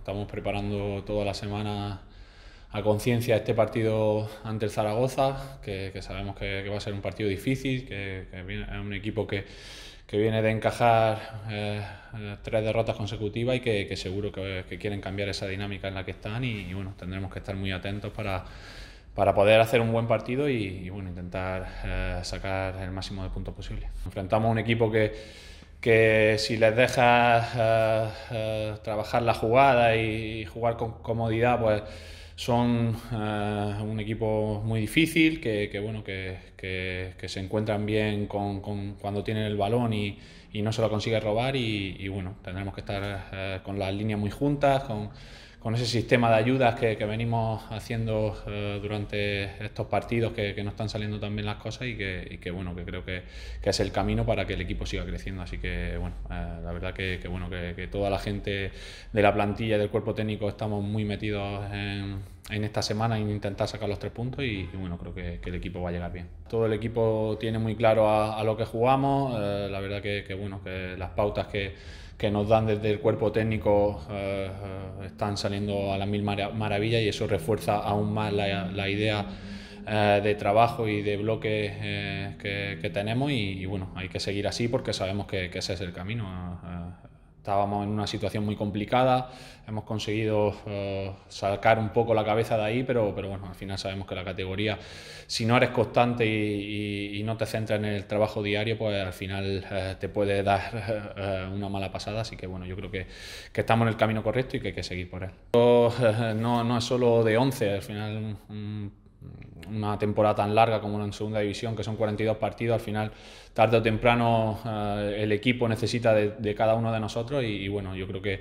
Estamos preparando toda la semana a conciencia este partido ante el Zaragoza, que, sabemos que, va a ser un partido difícil, que, es un equipo que, viene de encajar eh, tres derrotas consecutivas y que, seguro que, quieren cambiar esa dinámica en la que están y, bueno, tendremos que estar muy atentos para, para poder hacer un buen partido y, bueno, intentar eh, sacar el máximo de puntos posible. Enfrentamos a un equipo que que si les dejas eh, eh, trabajar la jugada y, jugar con comodidad, pues son eh, un equipo muy difícil, que, bueno, que, se encuentran bien con, cuando tienen el balón y, no se lo consigue robar y, bueno, tendremos que estar con las líneas muy juntas, con, con ese sistema de ayudas que, que venimos haciendo eh, durante estos partidos que, que, no están saliendo tan bien las cosas y que, bueno, que creo que, es el camino para que el equipo siga creciendo. Así que bueno, eh, la verdad que, bueno, que, toda la gente de la plantilla y del cuerpo técnico estamos muy metidos en en esta semana en intentar sacar los tres puntos y, bueno, creo que, el equipo va a llegar bien. Todo el equipo tiene muy claro a, lo que jugamos, eh, la verdad que, bueno, que las pautas que, que, nos dan desde el cuerpo técnico eh, están saliendo a las mil maravillas y eso refuerza aún más la, la idea eh, de trabajo y de bloques que, tenemos y, y, bueno, hay que seguir así porque sabemos que, ese es el camino estábamos en una situación muy complicada, hemos conseguido eh, sacar un poco la cabeza de ahí, pero, pero bueno, al final sabemos que la categoría, si no eres constante y, no te centras en el trabajo diario, pues al final eh, te puede dar eh, una mala pasada, así que bueno, yo creo que, que, estamos en el camino correcto y que hay que seguir por él. no, no, es solo de 11, al final mm, una temporada tan larga como en segunda división, que son 42 partidos, al final, tarde o temprano, eh, el equipo necesita de, cada uno de nosotros y, bueno, yo creo que,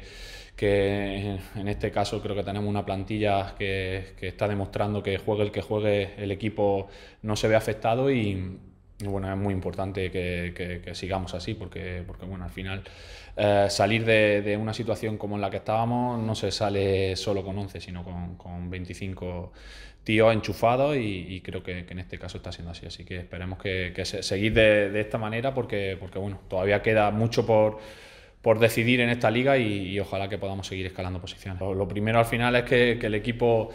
que, en este caso creo que tenemos una plantilla que, que está demostrando que juegue el que juegue, el equipo no se ve afectado y bueno, es muy importante que, sigamos así porque, porque, bueno, al final eh, salir de, una situación como en la que estábamos no se sale solo con 11, sino con, 25 tíos enchufados y, creo que, en este caso está siendo así. Así que esperemos que, seguir de, esta manera porque, porque, bueno, todavía queda mucho por por decidir en esta liga y, ojalá que podamos seguir escalando posiciones. Lo, lo primero al final es que el equipo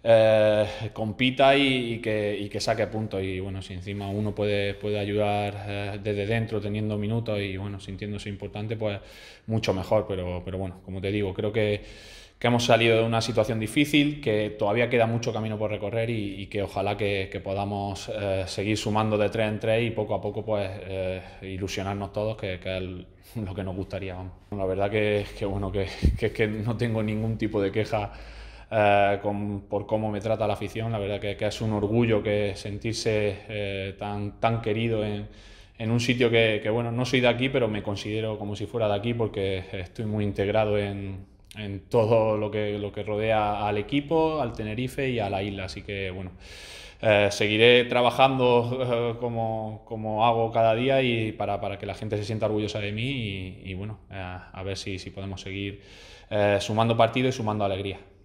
eh, compita y, que, saque puntos. Y bueno, si encima uno puede, puede ayudar eh, desde dentro, teniendo minutos y bueno, sintiéndose importante, pues mucho mejor. Pero, pero bueno, como te digo, creo que, que hemos salido de una situación difícil, que todavía queda mucho camino por recorrer y, que ojalá que, podamos eh, seguir sumando de tres en tres y poco a poco pues ilusionarnos todos, que, es lo que nos gustaría. La verdad que, que bueno, que, que no tengo ningún tipo de queja eh, por cómo me trata la afición. La verdad que, es un orgullo que sentirse eh, tan, tan querido en, un sitio que, bueno, no soy de aquí, pero me considero como si fuera de aquí porque estoy muy integrado en, todo lo que, lo que rodea al equipo, al Tenerife y a la isla. Así que, bueno, eh, seguiré trabajando como, como, hago cada día y para, para, que la gente se sienta orgullosa de mí y, bueno, a ver si, si podemos seguir sumando partido y sumando alegría.